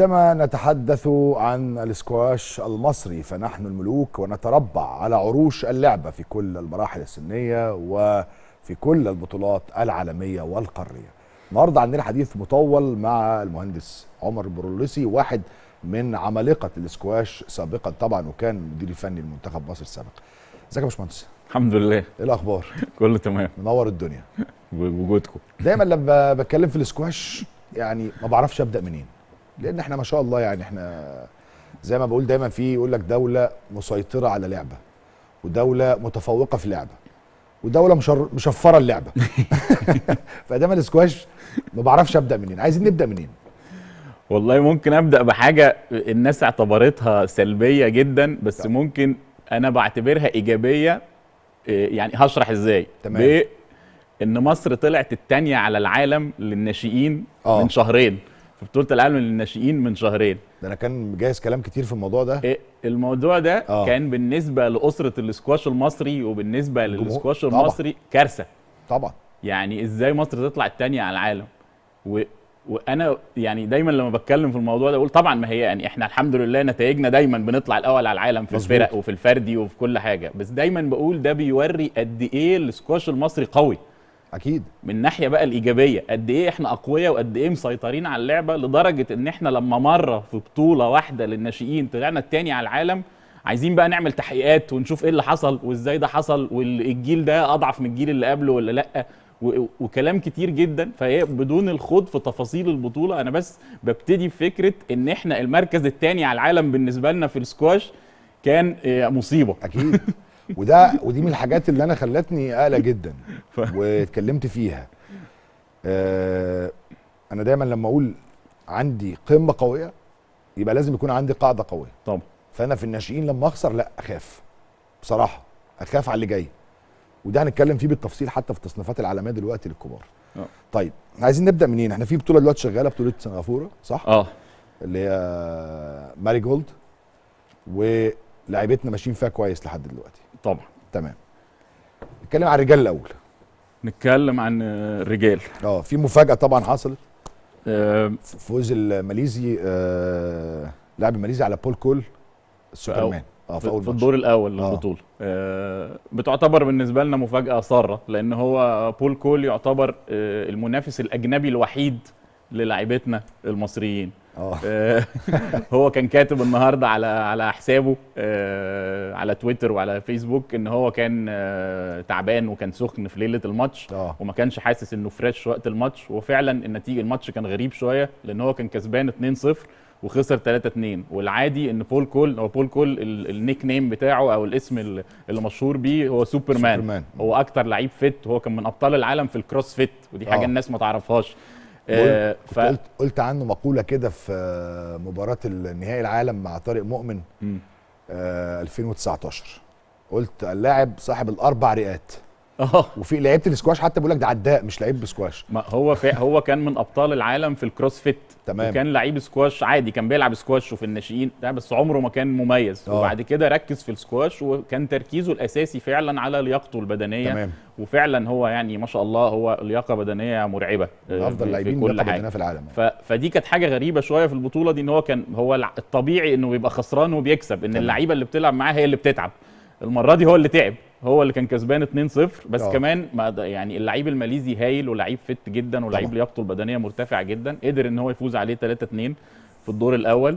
عندما نتحدث عن الاسكواش المصري فنحن الملوك ونتربع على عروش اللعبة في كل المراحل السنية وفي كل البطولات العالمية والقارية النهاردة عندنا حديث مطول مع المهندس عمر برولسي واحد من عمالقة الاسكواش سابقا طبعا وكان مدير فني لمنتخب مصر السابق ازيك يا باشمهندس الحمد لله ايه الاخبار كله تمام منور الدنيا بوجودكم دايما لما بتكلم في الاسكواش يعني ما بعرفش ابدا منين لان احنا ما شاء الله يعني احنا زي ما بقول دايما في يقول لك دوله مسيطره على لعبه ودوله متفوقه في لعبه ودوله مشر... مشفره اللعبه فدايما الاسكواش ما بعرفش ابدا منين عايزين نبدا منين والله ممكن ابدا بحاجه الناس اعتبرتها سلبيه جدا بس طبعا. ممكن انا بعتبرها ايجابيه آه، يعني هشرح ازاي تمام ان مصر طلعت الثانيه على العالم للناشئين من آه. شهرين في بطوله العالم للناشئين من شهرين ده انا كان مجهز كلام كتير في الموضوع ده إيه الموضوع ده آه. كان بالنسبه لاسره الاسكواش المصري وبالنسبه للاسكواش المصري كارثه طبعا يعني ازاي مصر تطلع الثانيه على العالم و... وانا يعني دايما لما بتكلم في الموضوع ده بقول طبعا ما هي يعني احنا الحمد لله نتائجنا دايما بنطلع الاول على العالم في الفرق وفي الفردي وفي كل حاجه بس دايما بقول ده بيوري قد ايه الاسكواش المصري قوي اكيد من الناحيه بقى الايجابيه قد ايه احنا اقوياء وقد ايه مسيطرين على اللعبه لدرجه ان احنا لما مره في بطوله واحده للناشئين طلعنا الثاني على العالم عايزين بقى نعمل تحقيقات ونشوف ايه اللي حصل وازاي ده حصل والجيل ده اضعف من الجيل اللي قبله ولا لا وكلام كتير جدا فهي بدون الخوض في تفاصيل البطوله انا بس ببتدي بفكره ان احنا المركز الثاني على العالم بالنسبه لنا في السكواش كان آه، مصيبه اكيد وده ودي من الحاجات اللي انا خلتني اقلق جدا واتكلمت فيها آه انا دايما لما اقول عندي قمه قويه يبقى لازم يكون عندي قاعده قويه طبعا فانا في الناشئين لما اخسر لا اخاف بصراحه اخاف على اللي جاي وده هنتكلم فيه بالتفصيل حتى في التصنيفات العالميه دلوقتي للكبار أوه. طيب عايزين نبدا منين احنا في بطوله دلوقتي شغاله بطوله سنغافوره صح اه اللي هي ماري جولد ولاعيبتنا ماشيين فيها كويس لحد دلوقتي طبعا تمام نتكلم عن الرجال الاول نتكلم عن الرجال اه في مفاجاه طبعا حصلت آه فوز الماليزي آه لاعب الماليزي على بول كول سوبرمان اه في اول في الدور الاول آه. للبطوله آه. بتعتبر بالنسبه لنا مفاجاه ساره لان هو بول كول يعتبر آه، المنافس الاجنبي الوحيد للاعيبتنا المصريين آه. آه، هو كان كاتب النهارده على على حسابه آه، على تويتر وعلى فيسبوك ان هو كان تعبان وكان سخن في ليله الماتش وما كانش حاسس انه فريش وقت الماتش وفعلا النتيجه الماتش كان غريب شويه لان هو كان كسبان 2-0 وخسر 3-2 والعادي ان بول كول هو بول كول النيك نيم بتاعه او الاسم اللي مشهور بيه هو سوبرمان, سوبرمان. هو اكتر لعيب فت هو كان من ابطال العالم في الكروس فيت ودي حاجه أوه. الناس ما تعرفهاش قلت, آه، قلت, قلت عنه مقوله كده في مباراه النهائي العالم مع طارق مؤمن 2019 آه، قلت اللاعب صاحب الاربع رئات اه وفي لعيبه الاسكواش حتى بيقول لك ده عداء مش لعيب بسكواش ما هو في هو كان من ابطال العالم في الكروس فيت تمام وكان لعيب سكواش عادي كان بيلعب سكواش وفي الناشئين ده بس عمره ما كان مميز أوه. وبعد كده ركز في السكواش وكان تركيزه الاساسي فعلا على لياقته البدنيه تمام. وفعلا هو يعني ما شاء الله هو لياقه بدنيه مرعبه آه، افضل لاعبين كل بدنية في العالم ف... فدي كانت حاجه غريبه شويه في البطوله دي ان هو كان هو الطبيعي انه بيبقى خسران وبيكسب ان اللعيبه اللي بتلعب معاه هي اللي بتتعب المره دي هو اللي تعب هو اللي كان كسبان 2-0 بس أوه. كمان ما يعني اللعيب الماليزي هايل ولعيب فت جدا ولعيب لياقته البدنيه مرتفعه جدا قدر ان هو يفوز عليه 3-2 في الدور الاول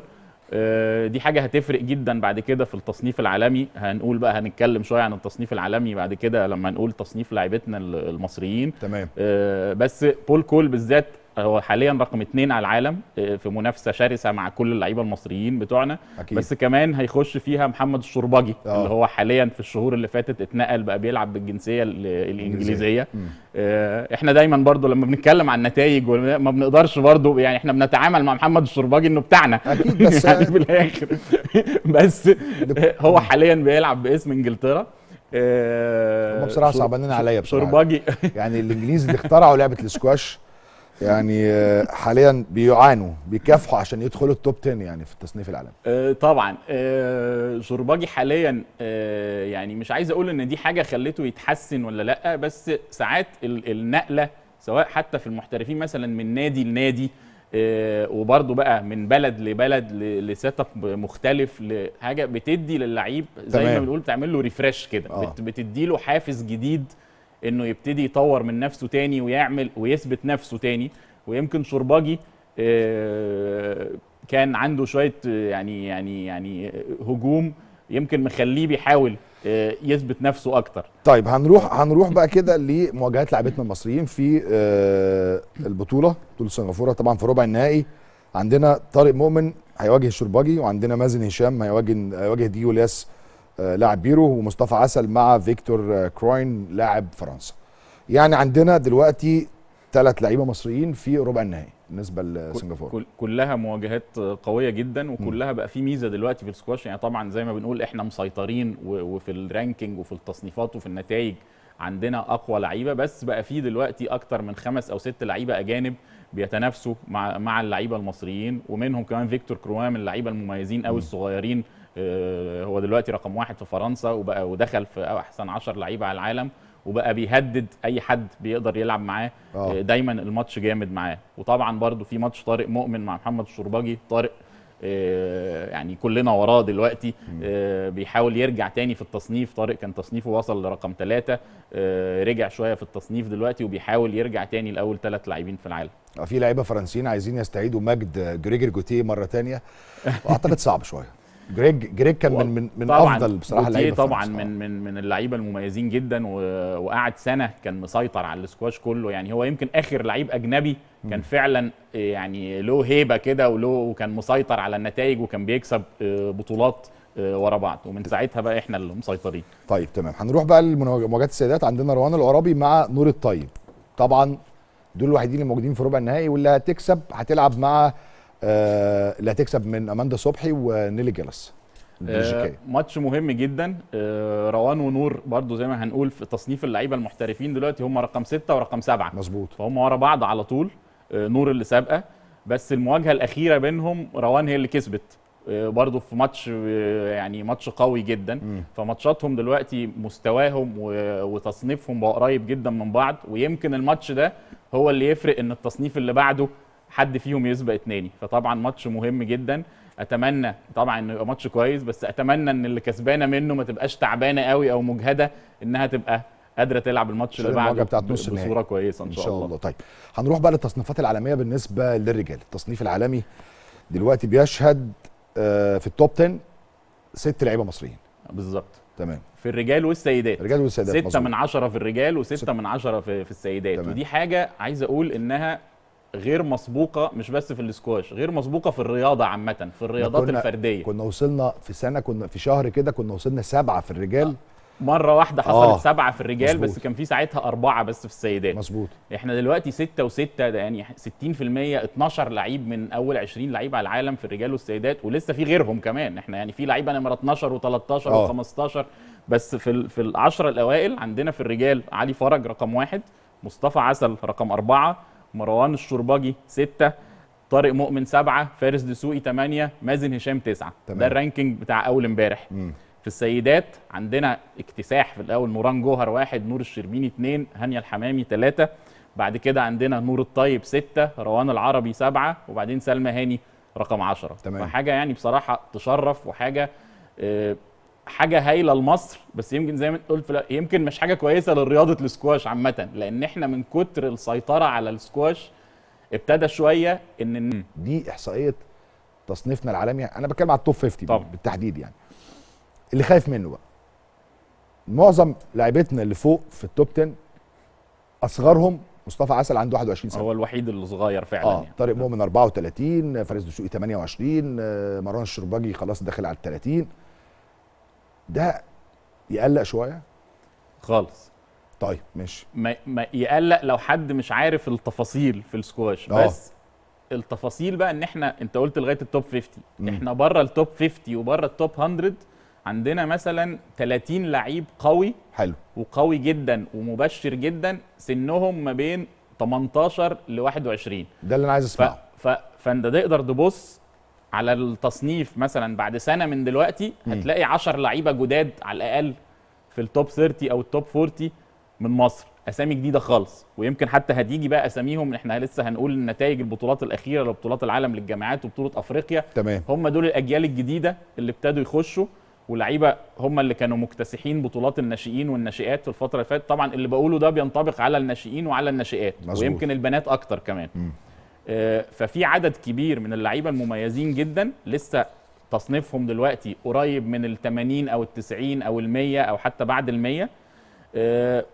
آه، دي حاجه هتفرق جدا بعد كده في التصنيف العالمي هنقول بقى هنتكلم شويه عن التصنيف العالمي بعد كده لما نقول تصنيف لاعبتنا المصريين تمام آه، بس بول كول بالذات هو حاليا رقم اثنين على العالم آه، في منافسه شرسه مع كل اللعيبه المصريين بتوعنا أكيد. بس كمان هيخش فيها محمد الشربجي أوه. اللي هو حاليا في الشهور اللي فاتت اتنقل بقى بيلعب بالجنسيه الانجليزيه آه احنا دايما برضو لما بنتكلم عن النتائج ما بنقدرش برضو يعني احنا بنتعامل مع محمد الشربجي انه بتاعنا اكيد بس يعني في الاخر بس آه، هو حاليا بيلعب باسم انجلترا آه، هم بصراحه صعبانين عليا بصراحه شربجي يعني الانجليز اللي اخترعوا لعبه الاسكواش يعني آه، حاليا بيعانوا بيكافحوا عشان يدخلوا التوب 10 يعني في التصنيف العالمي آه، طبعا آه، زرباجي حاليا يعني مش عايز اقول ان دي حاجه خلته يتحسن ولا لا بس ساعات النقله سواء حتى في المحترفين مثلا من نادي لنادي وبرده بقى من بلد لبلد لسيت اب مختلف لحاجه بتدي للعيب زي ما بنقول بتعمل له ريفرش كده بتدي له حافز جديد انه يبتدي يطور من نفسه تاني ويعمل ويثبت نفسه تاني ويمكن شرباجي آه، كان عنده شويه آه، يعني يعني يعني آه، هجوم يمكن مخليه بيحاول يثبت نفسه اكتر طيب هنروح هنروح بقى كده لمواجهات لاعبتنا المصريين في البطوله بطوله سنغافوره طبعا في ربع النهائي عندنا طارق مؤمن هيواجه الشرباجي وعندنا مازن هشام هيواجه هيواجه ديو الياس آه، لاعب بيرو ومصطفى عسل مع فيكتور آه، كروين لاعب فرنسا يعني عندنا دلوقتي ثلاث لعيبه مصريين في ربع النهائي بالنسبه لسنغافوره كلها مواجهات قويه جدا وكلها بقى في ميزه دلوقتي في السكواش يعني طبعا زي ما بنقول احنا مسيطرين وفي الرانكينج وفي التصنيفات وفي النتائج عندنا اقوى لعيبه بس بقى في دلوقتي اكتر من خمس او ست لعيبه اجانب بيتنافسوا مع مع اللعيبه المصريين ومنهم كمان فيكتور كروام اللعيبه المميزين قوي الصغيرين آه، هو دلوقتي رقم واحد في فرنسا وبقى ودخل في احسن 10 لعيبه على العالم وبقى بيهدد اي حد بيقدر يلعب معاه آه. آه، دايما الماتش جامد معاه وطبعا برده في ماتش طارق مؤمن مع محمد الشرباجي طارق يعني كلنا وراه دلوقتي بيحاول يرجع تاني في التصنيف طارق كان تصنيفه وصل لرقم ثلاثة رجع شوية في التصنيف دلوقتي وبيحاول يرجع تاني لأول ثلاث لاعبين في العالم في لعيبة فرنسيين عايزين يستعيدوا مجد جريجر جوتيه مرة تانية أعتقد صعب شوية جريج جريج كان من من, من افضل بصراحه اللعيبه طبعا من من من اللعيبه المميزين جدا وقعد سنه كان مسيطر على السكواش كله يعني هو يمكن اخر لعيب اجنبي كان فعلا يعني له هيبه كده وله وكان مسيطر على النتائج وكان بيكسب آه، بطولات آه، ورا بعض ومن ساعتها بقى احنا اللي مسيطرين طيب تمام هنروح بقى لمواجهات السيدات عندنا روان العرابي مع نور الطيب طبعا دول الوحيدين اللي موجودين في ربع النهائي واللي هتكسب هتلعب مع اللي آه، هتكسب من اماندا صبحي ونيلي جلس آه، ماتش مهم جدا آه، روان ونور برضو زي ما هنقول في تصنيف اللعيبه المحترفين دلوقتي هم رقم ستة ورقم سبعة مظبوط فهم ورا بعض على طول نور اللي سابقه بس المواجهه الاخيره بينهم روان هي اللي كسبت برضو في ماتش يعني ماتش قوي جدا م. فماتشاتهم دلوقتي مستواهم وتصنيفهم بقى قريب جدا من بعض ويمكن الماتش ده هو اللي يفرق ان التصنيف اللي بعده حد فيهم يسبق الثاني فطبعا ماتش مهم جدا اتمنى طبعا انه يبقى ماتش كويس بس اتمنى ان اللي كسبانه منه ما تبقاش تعبانه قوي او مجهده انها تبقى قادره تلعب الماتش اللي بعده بصوره كويسه ان شاء, إن شاء الله. الله طيب هنروح بقى للتصنيفات العالميه بالنسبه للرجال التصنيف العالمي دلوقتي بيشهد آه، في التوب 10 ست لعيبه مصريين بالظبط تمام في الرجال والسيدات الرجال والسيدات 6 من 10 في الرجال و6 من 10 في, في السيدات تمام. ودي حاجه عايز اقول انها غير مسبوقه مش بس في الاسكواش غير مسبوقه في الرياضه عامه في الرياضات كنا الفرديه كنا وصلنا في سنه كنا في شهر كده كنا وصلنا سبعه في الرجال مره واحده حصلت آه. سبعه في الرجال مزبوط. بس كان في ساعتها اربعه بس في السيدات مظبوط احنا دلوقتي سته وسته ده يعني 60% 12 لعيب من اول 20 لعيب على العالم في الرجال والسيدات ولسه في غيرهم كمان احنا يعني في لعيبه نمره 12 و13 آه. و15 بس في ال في العشره الاوائل عندنا في الرجال علي فرج رقم واحد مصطفى عسل رقم اربعه مروان الشربجي 6 طارق مؤمن 7 فارس دسوقي 8 مازن هشام 9 ده الرانكينج بتاع اول امبارح في السيدات عندنا اكتساح في الاول نوران جوهر 1 نور الشربيني 2 هانيا الحمامي 3 بعد كده عندنا نور الطيب 6 روان العربي 7 وبعدين سلمى هاني رقم 10 تمام. فحاجه يعني بصراحه تشرف وحاجه آه، حاجه هايله لمصر بس يمكن زي ما انت قلت يمكن مش حاجه كويسه لرياضه السكواش عامه لان احنا من كتر السيطره على السكواش ابتدى شويه ان دي احصائيه تصنيفنا العالمي يعني انا بتكلم على التوب 50 طبعا. بالتحديد يعني اللي خايف منه بقى معظم لاعبتنا اللي فوق في التوب 10 اصغرهم مصطفى عسل عنده 21 سنه هو الوحيد اللي صغير فعلا آه. يعني. طارق مؤمن 34 فارس دسوقي 28 آه، مروان الشرباجي خلاص داخل على ال 30 ده يقلق شويه خالص طيب ماشي ما, ما يقلق لو حد مش عارف التفاصيل في السكواش أوه. بس التفاصيل بقى ان احنا انت قلت لغايه التوب 50 م. احنا بره التوب 50 وبره التوب 100 عندنا مثلا 30 لعيب قوي حلو وقوي جدا ومبشر جدا سنهم ما بين 18 ل 21 ده اللي انا عايز اسمعه ف... ف... فانت تقدر تبص على التصنيف مثلا بعد سنه من دلوقتي هتلاقي 10 لعيبه جداد على الاقل في التوب 30 او التوب 40 من مصر اسامي جديده خالص ويمكن حتى هتيجي بقى اساميهم احنا لسه هنقول نتائج البطولات الاخيره لبطولات العالم للجامعات وبطوله افريقيا تمام. هم دول الاجيال الجديده اللي ابتدوا يخشوا ولعيبه هم اللي كانوا مكتسحين بطولات الناشئين والناشئات في الفتره اللي فاتت طبعا اللي بقوله ده بينطبق على الناشئين وعلى الناشئات مزبوط. ويمكن البنات اكتر كمان م. آه، ففي عدد كبير من اللعيبه المميزين جدا لسه تصنيفهم دلوقتي قريب من ال 80 او ال 90 او ال 100 او حتى بعد ال 100 آه،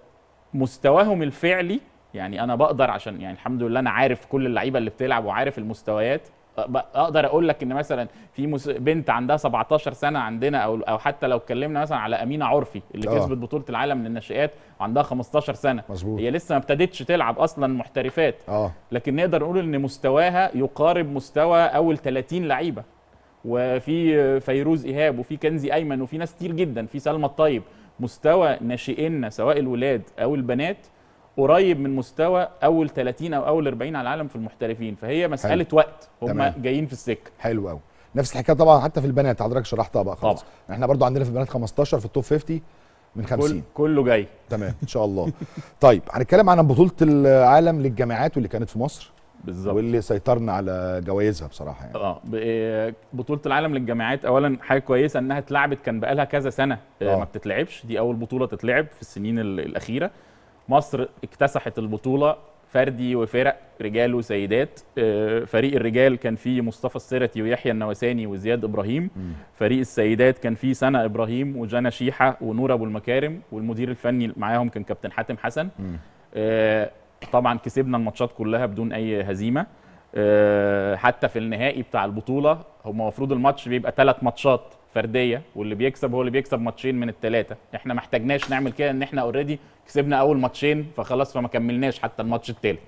مستواهم الفعلي يعني انا بقدر عشان يعني الحمد لله انا عارف كل اللعيبه اللي بتلعب وعارف المستويات اقدر اقول لك ان مثلا في بنت عندها 17 سنه عندنا او او حتى لو اتكلمنا مثلا على امينه عرفي اللي آه. كسبت بطوله العالم للناشئات وعندها 15 سنه مزبوط. هي لسه ما ابتدتش تلعب اصلا محترفات آه. لكن نقدر نقول ان مستواها يقارب مستوى اول 30 لعيبه وفي فيروز ايهاب وفي كنزي ايمن وفي ناس كتير جدا في سلمى الطيب مستوى ناشئينا سواء الولاد او البنات قريب من مستوى اول 30 او اول 40 على العالم في المحترفين فهي مساله حلو. وقت هم تمام. جايين في السكه حلو قوي نفس الحكايه طبعا حتى في البنات حضرتك شرحتها بقى خلاص طبعا. احنا برضو عندنا في البنات 15 في التوب 50 من 50 كل كله جاي تمام ان شاء الله طيب هنتكلم عن بطوله العالم للجامعات واللي كانت في مصر بالظبط واللي سيطرنا على جوائزها بصراحه يعني اه, آه، بطوله العالم للجامعات اولا حاجه كويسه انها اتلعبت كان بقالها كذا سنه آه. آه. ما بتتلعبش دي اول بطوله تتلعب في السنين الاخيره مصر اكتسحت البطوله فردي وفرق رجال وسيدات آه، فريق الرجال كان فيه مصطفى السيرتي ويحيى النواساني وزياد ابراهيم فريق السيدات كان فيه سنة ابراهيم وجانا شيحه ونور ابو المكارم والمدير الفني معاهم كان كابتن حاتم حسن آه، طبعا كسبنا الماتشات كلها بدون اي هزيمه آه، حتى في النهائي بتاع البطوله هو المفروض الماتش بيبقى ثلاث ماتشات فرديه واللي بيكسب هو اللي بيكسب ماتشين من الثلاثه احنا ما احتاجناش نعمل كده ان احنا اوريدي كسبنا اول ماتشين فخلاص فما كملناش حتى الماتش الثالث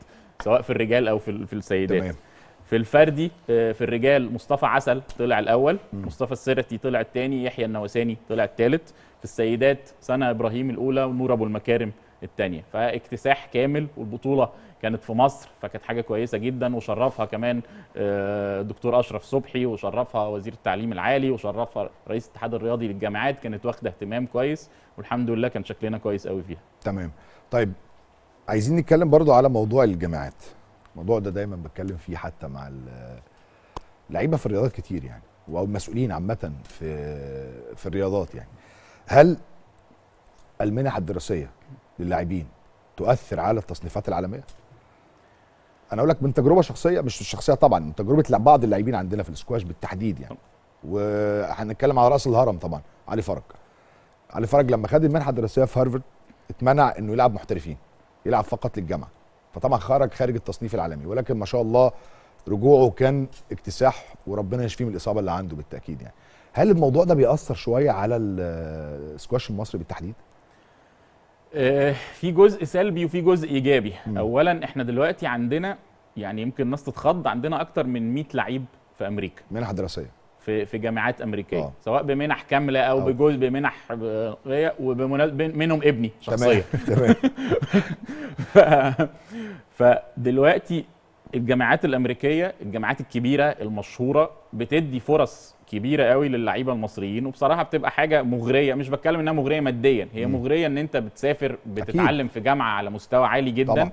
سواء في الرجال او في في السيدات تمام. في الفردي آه، في الرجال مصطفى عسل طلع الاول م. مصطفى السرتي طلع الثاني يحيى النواساني طلع الثالث في السيدات سنه ابراهيم الاولى ونور ابو المكارم الثانيه فاكتساح كامل والبطوله كانت في مصر فكانت حاجه كويسه جدا وشرفها كمان آه، دكتور اشرف صبحي وشرفها وزير التعليم العالي وشرفها رئيس الاتحاد الرياضي للجامعات كانت واخده اهتمام كويس والحمد لله كان شكلنا كويس قوي فيها تمام طيب عايزين نتكلم برضو على موضوع الجامعات الموضوع ده دايما بتكلم فيه حتى مع اللعيبه في الرياضات كتير يعني او المسؤولين عامه في في الرياضات يعني هل المنح الدراسيه للاعبين تؤثر على التصنيفات العالميه انا اقول لك من تجربه شخصيه مش شخصيه طبعا من تجربه بعض اللاعبين عندنا في الاسكواش بالتحديد يعني وهنتكلم على راس الهرم طبعا علي فرج علي فرج لما خد المنحه الدراسيه في هارفرد اتمنع انه يلعب محترفين يلعب فقط للجامعه فطبعا خرج خارج التصنيف العالمي ولكن ما شاء الله رجوعه كان اكتساح وربنا يشفيه من الاصابه اللي عنده بالتاكيد يعني هل الموضوع ده بيأثر شويه على السكواش المصري بالتحديد؟ آه، في جزء سلبي وفي جزء ايجابي اولا احنا دلوقتي عندنا يعني يمكن الناس تتخض عندنا اكتر من 100 لعيب في امريكا منح دراسيه في في جامعات امريكيه أوه. سواء بمنح كامله او أوه. بجزء بمنح وبمناسبه منهم ابني شخصيا تمام فدلوقتي الجامعات الامريكيه الجامعات الكبيره المشهوره بتدي فرص كبيره قوي للعيبه المصريين وبصراحه بتبقى حاجه مغريه مش بتكلم انها مغريه ماديا هي مغريه ان انت بتسافر بتتعلم أكيد. في جامعه على مستوى عالي جدا طبعا.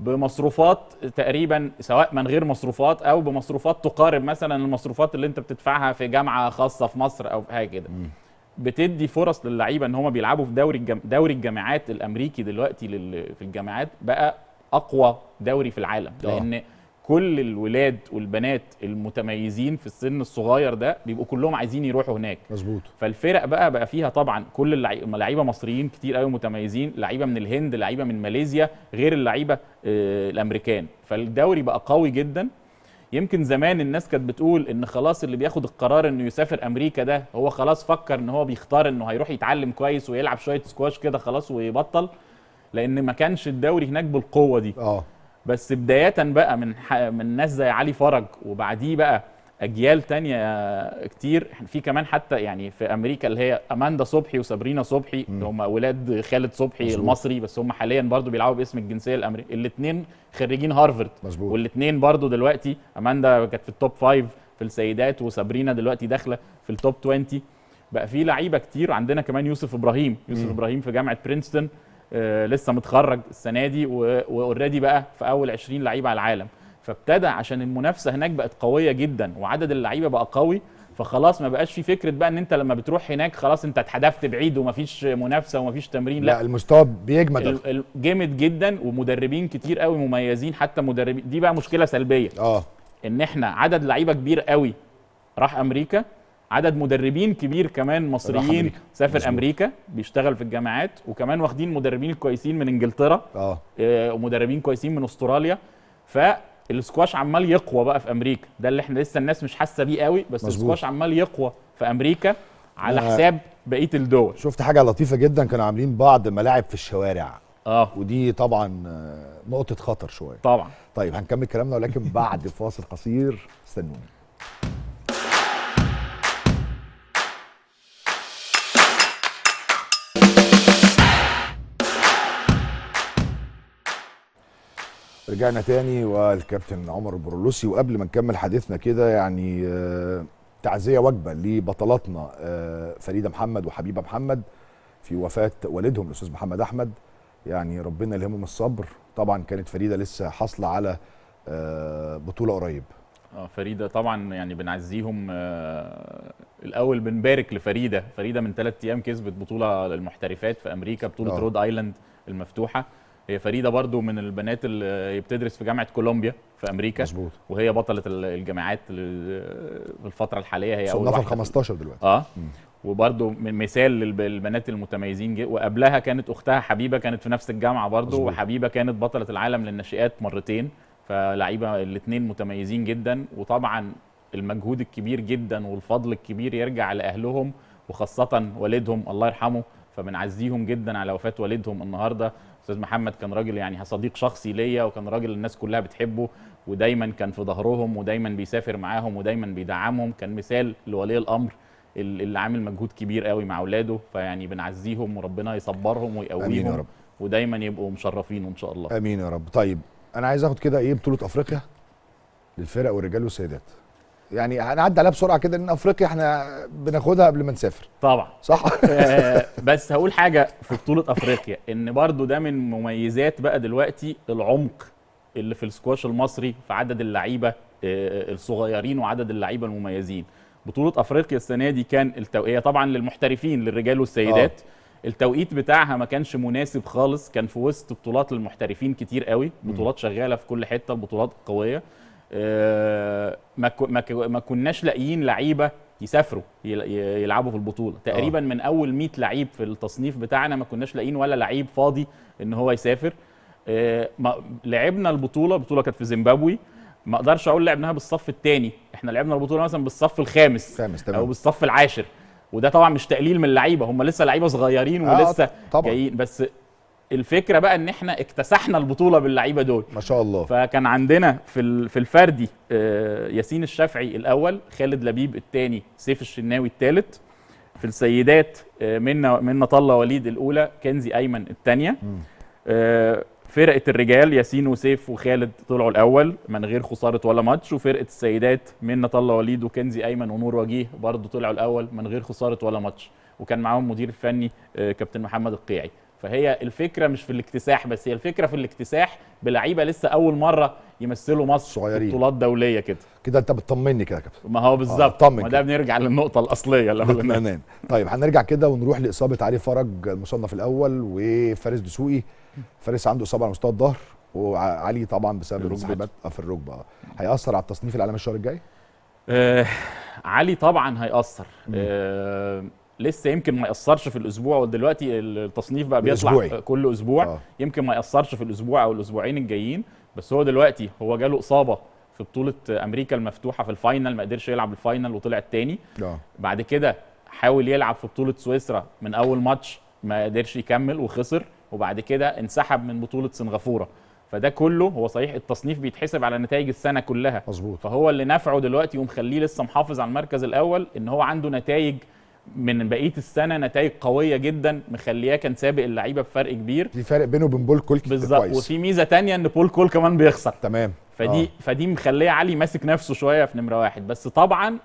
بمصروفات تقريبا سواء من غير مصروفات او بمصروفات تقارب مثلا المصروفات اللي انت بتدفعها في جامعه خاصه في مصر او في حاجه كده بتدي فرص للعيبه ان هم بيلعبوا في دوري الجم... دوري الجامعات الامريكي دلوقتي لل... في الجامعات بقى اقوى دوري في العالم ده. آه. لان كل الولاد والبنات المتميزين في السن الصغير ده بيبقوا كلهم عايزين يروحوا هناك مظبوط فالفرق بقى بقى فيها طبعا كل اللعيبه مصريين كتير قوي متميزين لعيبه من الهند لعيبه من ماليزيا غير اللعيبه آه، الامريكان فالدوري بقى قوي جدا يمكن زمان الناس كانت بتقول ان خلاص اللي بياخد القرار انه يسافر امريكا ده هو خلاص فكر ان هو بيختار انه هيروح يتعلم كويس ويلعب شويه سكواش كده خلاص ويبطل لان ما كانش الدوري هناك بالقوه دي اه بس بدايه بقى من من ناس زي علي فرج وبعديه بقى اجيال تانية كتير في كمان حتى يعني في امريكا اللي هي اماندا صبحي وسابرينا صبحي اللي هم اولاد خالد صبحي مزبوط. المصري بس هم حاليا برضو بيلعبوا باسم الجنسيه الامريكيه الاثنين خريجين هارفرد مظبوط والاثنين برضو دلوقتي اماندا كانت في التوب فايف في السيدات وسابرينا دلوقتي داخله في التوب 20 بقى في لعيبه كتير عندنا كمان يوسف ابراهيم يوسف م. ابراهيم في جامعه برينستون آه، لسه متخرج السنه دي واوريدي بقى في اول 20 لعيب على العالم فابتدى عشان المنافسه هناك بقت قويه جدا وعدد اللعيبه بقى قوي فخلاص ما بقاش في فكره بقى ان انت لما بتروح هناك خلاص انت اتحدفت بعيد ومفيش منافسه ومفيش تمرين لا, لا المستوى بيجمد جامد جدا ومدربين كتير قوي مميزين حتى مدربين دي بقى مشكله سلبيه اه ان احنا عدد لعيبه كبير قوي راح امريكا عدد مدربين كبير كمان مصريين سافر مزبوط. امريكا بيشتغل في الجامعات وكمان واخدين مدربين كويسين من انجلترا آه. اه ومدربين كويسين من استراليا فالسكواش عمال يقوى بقى في امريكا ده اللي احنا لسه الناس مش حاسه بيه قوي بس مزبوط. السكواش عمال يقوى في امريكا على حساب بقيه الدول شفت حاجه لطيفه جدا كانوا عاملين بعض ملاعب في الشوارع اه ودي طبعا آه، نقطه خطر شويه طبعا طيب هنكمل كلامنا ولكن بعد فاصل قصير استنوني رجعنا تاني والكابتن عمر البرلوسي وقبل ما نكمل حديثنا كده يعني آه، تعزيه وجبه لبطلاتنا آه، فريده محمد وحبيبه محمد في وفاه والدهم الاستاذ محمد احمد يعني ربنا يلهمهم الصبر طبعا كانت فريده لسه حاصله على آه، بطوله قريب فريده طبعا يعني بنعزيهم الاول بنبارك لفريده فريده من ثلاث ايام كسبت بطوله للمحترفات في امريكا بطوله أوه. رود ايلاند المفتوحه هي فريده برضو من البنات اللي بتدرس في جامعه كولومبيا في امريكا مظبوط وهي بطله الجامعات آه، الفتره الحاليه هي اول واحده 15 دلوقتي اه م. من مثال للبنات المتميزين جي وقبلها كانت اختها حبيبه كانت في نفس الجامعه برضه وحبيبه كانت بطله العالم للناشئات مرتين فلعيبه الاثنين متميزين جدا وطبعا المجهود الكبير جدا والفضل الكبير يرجع لاهلهم وخاصه والدهم الله يرحمه فبنعزيهم جدا على وفاه والدهم النهارده استاذ محمد كان راجل يعني صديق شخصي ليا وكان راجل الناس كلها بتحبه ودايما كان في ظهرهم ودايما بيسافر معاهم ودايما بيدعمهم كان مثال لولي الامر اللي عامل مجهود كبير قوي مع اولاده فيعني بنعزيهم وربنا يصبرهم ويقويهم امين يا رب ودايما يبقوا مشرفين ان شاء الله امين يا رب طيب انا عايز اخد كده ايه بطوله افريقيا للفرق والرجال والسيدات يعني هنعدي عليها بسرعه كده ان افريقيا احنا بناخدها قبل ما نسافر طبعا صح آه، بس هقول حاجه في بطوله افريقيا ان برضو ده من مميزات بقى دلوقتي العمق اللي في السكواش المصري في عدد اللعيبه آه، آه، الصغيرين وعدد اللعيبه المميزين بطوله افريقيا السنه دي كان التوقيت طبعا للمحترفين للرجال والسيدات آه. التوقيت بتاعها ما كانش مناسب خالص كان في وسط بطولات للمحترفين كتير قوي بطولات شغاله في كل حته البطولات قويه آه، ما ما كناش لاقيين لعيبه يسافروا يلعبوا في البطوله آه. تقريبا من اول 100 لعيب في التصنيف بتاعنا ما كناش لاقيين ولا لعيب فاضي ان هو يسافر آه، لعبنا البطوله البطوله كانت في زيمبابوي ما اقدرش اقول لعبناها بالصف الثاني احنا لعبنا البطوله مثلا بالصف الخامس خامس تمام. او بالصف العاشر وده طبعا مش تقليل من اللعيبه هم لسه لعيبه صغيرين ولسه آه طبعًا. جايين بس الفكره بقى ان احنا اكتسحنا البطوله باللعيبه دول ما شاء الله فكان عندنا في في الفردي آه، ياسين الشافعي الاول خالد لبيب الثاني سيف الشناوي الثالث في السيدات منا آه، منا طله وليد الاولى كنزي ايمن الثانيه آه، فرقه الرجال ياسين وسيف وخالد طلعوا الاول من غير خساره ولا ماتش وفرقه السيدات منا طله وليد وكنزي ايمن ونور وجيه برضه طلعوا الاول من غير خساره ولا ماتش وكان معاهم مدير الفني كابتن محمد القيعي فهي الفكره مش في الاكتساح بس هي الفكره في الاكتساح بلعيبه لسه اول مره يمثلوا مصر صغيرين بطولات دوليه كده كده انت بتطمني كده يا كابتن ما هو بالظبط آه ما ده بنرجع للنقطه الاصليه الاولانيه طيب هنرجع كده ونروح لاصابه علي فرج المصنف الاول وفارس دسوقي فارس عنده اصابه على مستوى الظهر وعلي طبعا بسبب الانسحابات آه، في الركبه هياثر على التصنيف العالمي الشهر الجاي آه علي طبعا هياثر آه لسه يمكن ما ياثرش في الاسبوع ودلوقتي التصنيف بقى بيطلع الأسبوعي. كل اسبوع آه. يمكن ما ياثرش في الاسبوع او الاسبوعين الجايين بس هو دلوقتي هو جاله اصابه في بطوله امريكا المفتوحه في الفاينل ما قدرش يلعب الفاينل وطلع الثاني آه. بعد كده حاول يلعب في بطوله سويسرا من اول ماتش ما قدرش يكمل وخسر وبعد كده انسحب من بطوله سنغافوره فده كله هو صحيح التصنيف بيتحسب على نتائج السنه كلها مظبوط فهو اللي نفعه دلوقتي ومخليه لسه محافظ على المركز الاول ان هو عنده نتائج من بقيه السنه نتائج قويه جدا مخلياه كان سابق اللعيبه بفرق كبير في فرق بينه وبين بول كول بالظبط وفي ميزه تانية ان بول كول كمان بيخسر تمام فدي آه. فدي مخليه علي ماسك نفسه شويه في نمره واحد بس طبعا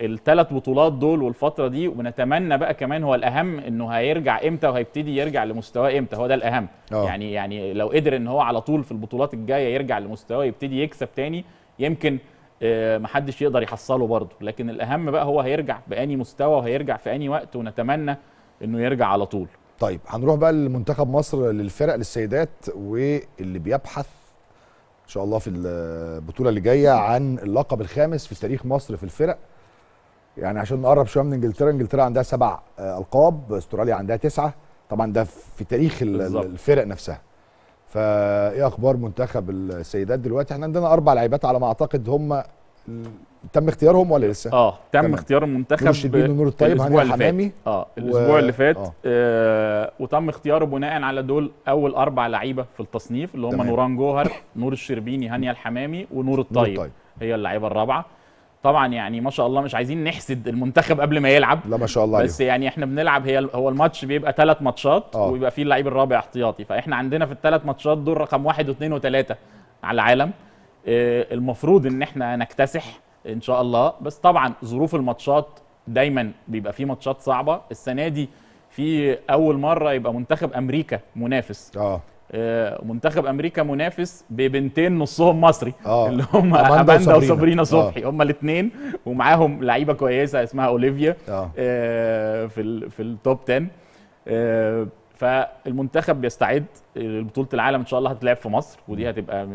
الثلاث بطولات دول والفتره دي ونتمنى بقى كمان هو الاهم انه هيرجع امتى وهيبتدي يرجع لمستواه امتى هو ده الاهم أوه. يعني يعني لو قدر ان هو على طول في البطولات الجايه يرجع لمستواه يبتدي يكسب تاني يمكن آه، محدش يقدر يحصله برضه لكن الاهم بقى هو هيرجع باني مستوى وهيرجع في اني وقت ونتمنى انه يرجع على طول طيب هنروح بقى لمنتخب مصر للفرق للسيدات واللي بيبحث ان شاء الله في البطوله اللي جايه عن اللقب الخامس في تاريخ مصر في الفرق يعني عشان نقرب شويه من انجلترا انجلترا عندها سبع آه، القاب استراليا عندها تسعه طبعا ده في تاريخ الفرق نفسها فايه اخبار منتخب السيدات دلوقتي احنا عندنا اربع لعيبات على ما اعتقد هم تم اختيارهم ولا لسه؟ اه تم تمام. اختيار المنتخب نور الشربيني ونور الطيب هاني حمامي اه الاسبوع و... اللي فات آه. آه وتم اختياره بناء على دول اول اربع لعيبه في التصنيف اللي هم نوران جوهر نور الشربيني هانيا الحمامي ونور الطيب, نور الطيب. هي اللعيبه الرابعه طبعا يعني ما شاء الله مش عايزين نحسد المنتخب قبل ما يلعب لا ما شاء الله بس عليهم. يعني احنا بنلعب هي هو الماتش بيبقى ثلاث ماتشات أوه. ويبقى فيه اللعيب الرابع احتياطي فاحنا عندنا في الثلاث ماتشات دور رقم واحد واثنين وثلاثه على العالم آه، المفروض ان احنا نكتسح ان شاء الله بس طبعا ظروف الماتشات دايما بيبقى في ماتشات صعبه السنه دي في اول مره يبقى منتخب امريكا منافس اه آه، منتخب امريكا منافس ببنتين نصهم مصري أوه. اللي هم اماندا وصابرينا آه. صبحي هم الاثنين ومعاهم لعيبه كويسه اسمها اوليفيا آه. في في التوب 10 فالمنتخب بيستعد لبطوله العالم ان شاء الله هتتلعب في مصر ودي هتبقى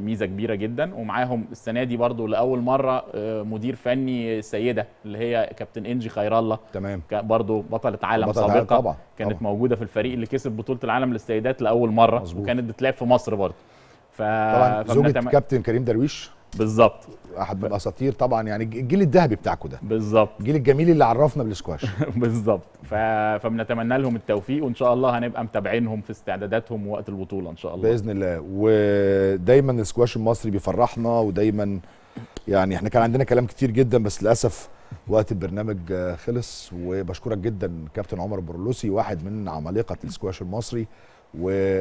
ميزه كبيره جدا ومعاهم السنه دي برضو لاول مره آه، مدير فني سيده اللي هي كابتن انجي خير الله تمام برضو بطله عالم بطل سابقه طبعا. كانت طبعا. موجوده في الفريق اللي كسب بطوله العالم للسيدات لاول مره مزبوط. وكانت بتلعب في مصر برضو ف... طبعا زوجة كابتن كريم درويش بالظبط احد من الاساطير طبعا يعني الجيل الذهبي بتاعكم ده بالظبط الجيل الجميل اللي عرفنا بالسكواش بالظبط ف... فبنتمنى لهم التوفيق وان شاء الله هنبقى متابعينهم في استعداداتهم وقت البطوله ان شاء الله باذن الله ودايما السكواش المصري بيفرحنا ودايما يعني احنا كان عندنا كلام كتير جدا بس للاسف وقت البرنامج خلص وبشكرك جدا كابتن عمر برلوسي واحد من عمالقه السكواش المصري و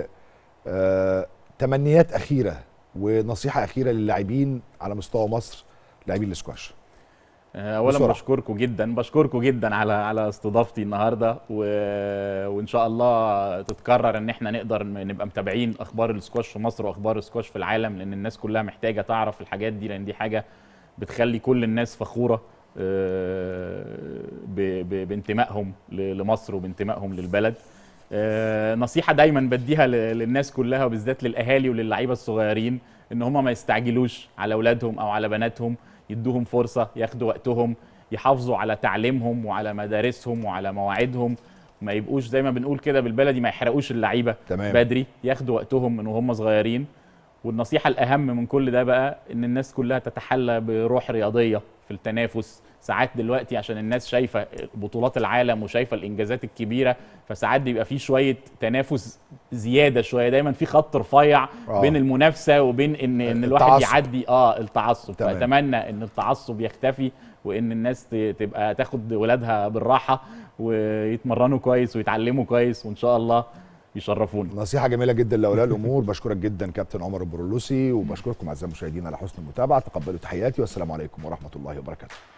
آه، تمنيات اخيره ونصيحه اخيره للاعبين على مستوى مصر لاعبين الاسكواش آه، اولا بشكركم جدا بشكركم جدا على على استضافتي النهارده و... وان شاء الله تتكرر ان احنا نقدر نبقى متابعين اخبار السكواش في مصر واخبار السكواش في العالم لان الناس كلها محتاجه تعرف الحاجات دي لان دي حاجه بتخلي كل الناس فخوره آه، ب... ب... بانتمائهم لمصر وبانتمائهم للبلد آه، نصيحه دايما بديها للناس كلها وبالذات للاهالي وللعيبه الصغيرين ان هم ما يستعجلوش على اولادهم او على بناتهم يدوهم فرصه ياخدوا وقتهم يحافظوا على تعليمهم وعلى مدارسهم وعلى مواعيدهم ما يبقوش زي ما بنقول كده بالبلدي ما يحرقوش اللعيبه بدري ياخدوا وقتهم من وهم صغيرين والنصيحه الاهم من كل ده بقى ان الناس كلها تتحلى بروح رياضيه في التنافس ساعات دلوقتي عشان الناس شايفه بطولات العالم وشايفه الانجازات الكبيره فساعات بيبقى في شويه تنافس زياده شويه دايما في خط رفيع آه. بين المنافسه وبين ان ان آه، الواحد يعدي اه التعصب تمام. فاتمنى ان التعصب يختفي وان الناس تبقى تاخد ولادها بالراحه ويتمرنوا كويس ويتعلموا كويس وان شاء الله يشرفوني نصيحه جميله جدا لاولياء الامور بشكرك جدا كابتن عمر البرلوسي وبشكركم اعزائي المشاهدين على حسن المتابعه تقبلوا تحياتي والسلام عليكم ورحمه الله وبركاته